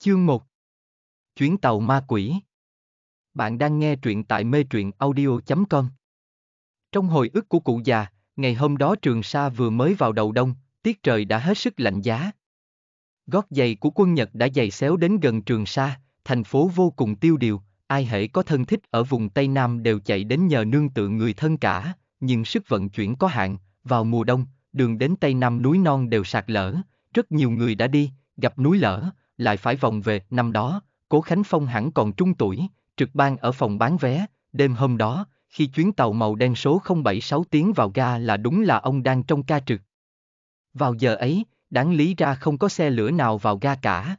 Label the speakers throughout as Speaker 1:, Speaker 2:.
Speaker 1: Chương 1 Chuyến tàu ma quỷ Bạn đang nghe truyện tại mê truyện audio.com Trong hồi ức của cụ già, ngày hôm đó trường sa vừa mới vào đầu đông, tiết trời đã hết sức lạnh giá. Gót giày của quân Nhật đã giày xéo đến gần trường sa, thành phố vô cùng tiêu điều, ai hễ có thân thích ở vùng Tây Nam đều chạy đến nhờ nương tựa người thân cả, nhưng sức vận chuyển có hạn, vào mùa đông, đường đến Tây Nam núi non đều sạt lở, rất nhiều người đã đi, gặp núi lở, lại phải vòng về. Năm đó, Cố Khánh Phong hẳn còn trung tuổi, trực ban ở phòng bán vé, đêm hôm đó, khi chuyến tàu màu đen số 076 tiến vào ga là đúng là ông đang trong ca trực. Vào giờ ấy, đáng lý ra không có xe lửa nào vào ga cả.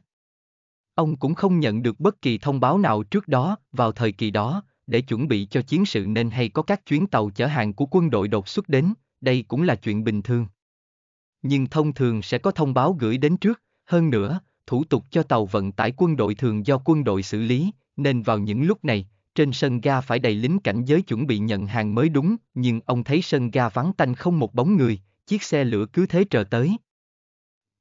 Speaker 1: Ông cũng không nhận được bất kỳ thông báo nào trước đó, vào thời kỳ đó, để chuẩn bị cho chiến sự nên hay có các chuyến tàu chở hàng của quân đội đột xuất đến, đây cũng là chuyện bình thường. Nhưng thông thường sẽ có thông báo gửi đến trước, hơn nữa, thủ tục cho tàu vận tải quân đội thường do quân đội xử lý, nên vào những lúc này, trên sân ga phải đầy lính cảnh giới chuẩn bị nhận hàng mới đúng, nhưng ông thấy sân ga vắng tanh không một bóng người, chiếc xe lửa cứ thế chờ tới.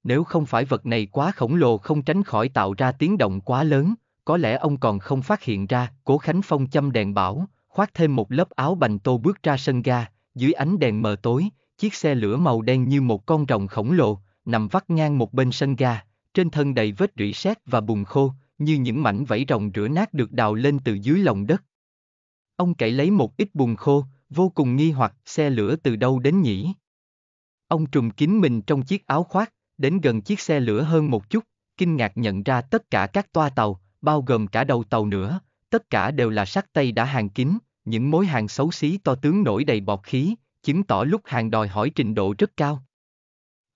Speaker 1: Nếu không phải vật này quá khổng lồ không tránh khỏi tạo ra tiếng động quá lớn, có lẽ ông còn không phát hiện ra, Cố Khánh Phong châm đèn bảo, khoác thêm một lớp áo bành tô bước ra sân ga, dưới ánh đèn mờ tối, chiếc xe lửa màu đen như một con rồng khổng lồ, nằm vắt ngang một bên sân ga, trên thân đầy vết rỉ sét và bùn khô, như những mảnh vẫy rồng rửa nát được đào lên từ dưới lòng đất. Ông cậy lấy một ít bùn khô, vô cùng nghi hoặc xe lửa từ đâu đến nhỉ. Ông trùm kín mình trong chiếc áo khoác, đến gần chiếc xe lửa hơn một chút, kinh ngạc nhận ra tất cả các toa tàu, bao gồm cả đầu tàu nữa, tất cả đều là sắt tây đã hàng kín, những mối hàng xấu xí to tướng nổi đầy bọt khí, chứng tỏ lúc hàng đòi hỏi trình độ rất cao.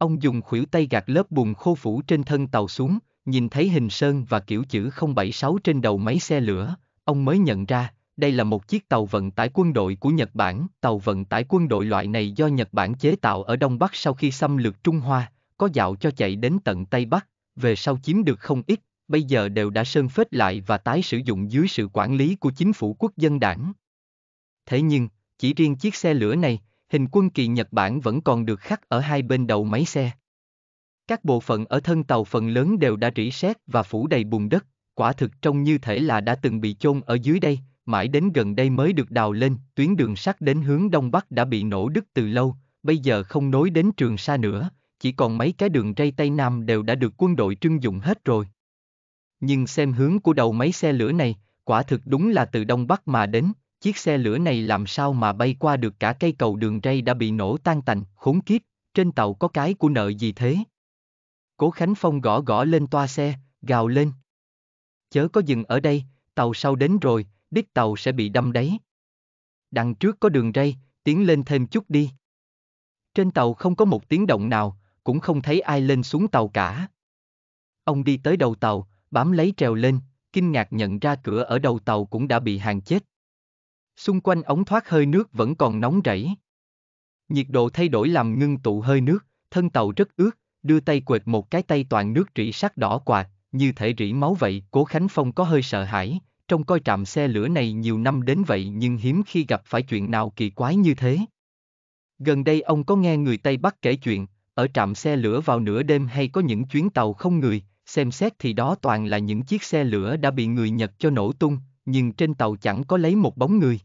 Speaker 1: Ông dùng khuỷu tay gạt lớp bùn khô phủ trên thân tàu xuống, nhìn thấy hình sơn và kiểu chữ 076 trên đầu máy xe lửa, ông mới nhận ra, đây là một chiếc tàu vận tải quân đội của Nhật Bản. Tàu vận tải quân đội loại này do Nhật Bản chế tạo ở Đông Bắc sau khi xâm lược Trung Hoa, có dạo cho chạy đến tận Tây Bắc, về sau chiếm được không ít, bây giờ đều đã sơn phết lại và tái sử dụng dưới sự quản lý của chính phủ quốc dân đảng. Thế nhưng, chỉ riêng chiếc xe lửa này, hình quân kỳ Nhật Bản vẫn còn được khắc ở hai bên đầu máy xe. Các bộ phận ở thân tàu phần lớn đều đã rỉ sét và phủ đầy bùn đất, quả thực trông như thể là đã từng bị chôn ở dưới đây, mãi đến gần đây mới được đào lên, tuyến đường sắt đến hướng đông bắc đã bị nổ đứt từ lâu, bây giờ không nối đến trường xa nữa, chỉ còn mấy cái đường ray Tây Nam đều đã được quân đội trưng dụng hết rồi. Nhưng xem hướng của đầu máy xe lửa này, quả thực đúng là từ đông bắc mà đến, Chiếc xe lửa này làm sao mà bay qua được cả cây cầu đường ray đã bị nổ tan tành, khốn kiếp, trên tàu có cái của nợ gì thế? Cố Khánh Phong gõ gõ lên toa xe, gào lên. Chớ có dừng ở đây, tàu sau đến rồi, đích tàu sẽ bị đâm đấy. Đằng trước có đường ray, tiến lên thêm chút đi. Trên tàu không có một tiếng động nào, cũng không thấy ai lên xuống tàu cả. Ông đi tới đầu tàu, bám lấy trèo lên, kinh ngạc nhận ra cửa ở đầu tàu cũng đã bị hàng chết xung quanh ống thoát hơi nước vẫn còn nóng rẫy. Nhiệt độ thay đổi làm ngưng tụ hơi nước, thân tàu rất ướt, đưa tay quệt một cái tay toàn nước rỉ sắc đỏ quạt, như thể rỉ máu vậy. Cố Khánh Phong có hơi sợ hãi, trong coi trạm xe lửa này nhiều năm đến vậy nhưng hiếm khi gặp phải chuyện nào kỳ quái như thế. Gần đây ông có nghe người Tây Bắc kể chuyện, ở trạm xe lửa vào nửa đêm hay có những chuyến tàu không người, xem xét thì đó toàn là những chiếc xe lửa đã bị người Nhật cho nổ tung, nhưng trên tàu chẳng có lấy một bóng người.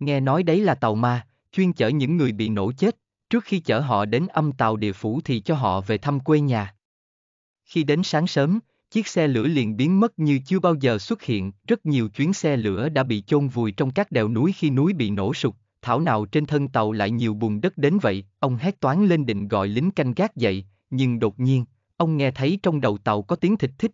Speaker 1: Nghe nói đấy là tàu ma, chuyên chở những người bị nổ chết, trước khi chở họ đến âm tàu địa phủ thì cho họ về thăm quê nhà. Khi đến sáng sớm, chiếc xe lửa liền biến mất như chưa bao giờ xuất hiện, rất nhiều chuyến xe lửa đã bị chôn vùi trong các đèo núi khi núi bị nổ sụp, thảo nào trên thân tàu lại nhiều bùn đất đến vậy, ông hét toán lên định gọi lính canh gác dậy, nhưng đột nhiên, ông nghe thấy trong đầu tàu có tiếng thịt thích,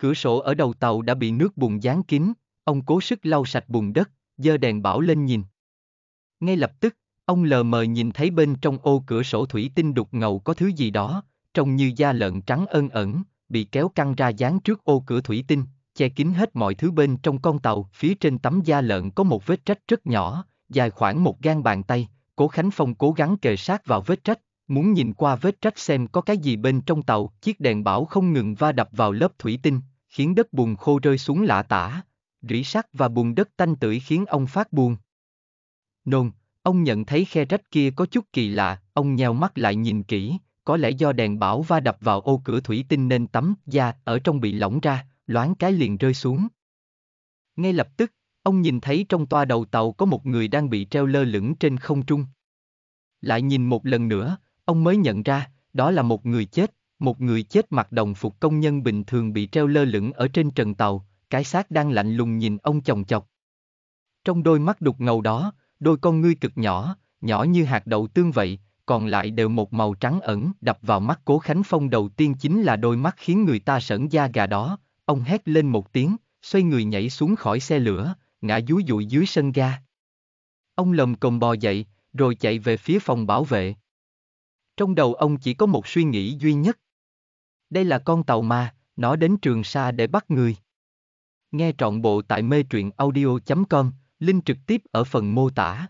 Speaker 1: Cửa sổ ở đầu tàu đã bị nước bùn dán kín, ông cố sức lau sạch bùn đất, giơ đèn bảo lên nhìn. Ngay lập tức, ông lờ mờ nhìn thấy bên trong ô cửa sổ thủy tinh đục ngầu có thứ gì đó, trông như da lợn trắng ơn ẩn, bị kéo căng ra dán trước ô cửa thủy tinh, che kín hết mọi thứ bên trong con tàu. Phía trên tấm da lợn có một vết rách rất nhỏ, dài khoảng một gan bàn tay, cố Khánh Phong cố gắng kề sát vào vết rách, muốn nhìn qua vết rách xem có cái gì bên trong tàu. Chiếc đèn bảo không ngừng va đập vào lớp thủy tinh, khiến đất bùn khô rơi xuống lạ tả, rỉ sắt và bùn đất tanh tưởi khiến ông phát buồn. Nôn, ông nhận thấy khe rách kia có chút kỳ lạ, ông nheo mắt lại nhìn kỹ, có lẽ do đèn bão va đập vào ô cửa thủy tinh nên tấm da ở trong bị lỏng ra, loáng cái liền rơi xuống. Ngay lập tức, ông nhìn thấy trong toa đầu tàu có một người đang bị treo lơ lửng trên không trung. Lại nhìn một lần nữa, ông mới nhận ra, đó là một người chết. Một người chết mặc đồng phục công nhân bình thường bị treo lơ lửng ở trên trần tàu, cái xác đang lạnh lùng nhìn ông chồng chọc. Trong đôi mắt đục ngầu đó, đôi con ngươi cực nhỏ, nhỏ như hạt đậu tương vậy, còn lại đều một màu trắng ẩn đập vào mắt cố Khánh Phong đầu tiên chính là đôi mắt khiến người ta sởn da gà đó, ông hét lên một tiếng, xoay người nhảy xuống khỏi xe lửa, ngã dúi dụi dưới sân ga. Ông lầm cồm bò dậy, rồi chạy về phía phòng bảo vệ. Trong đầu ông chỉ có một suy nghĩ duy nhất, đây là con tàu ma, nó đến Trường Sa để bắt người. Nghe trọn bộ tại mê truyện audio.com, link trực tiếp ở phần mô tả.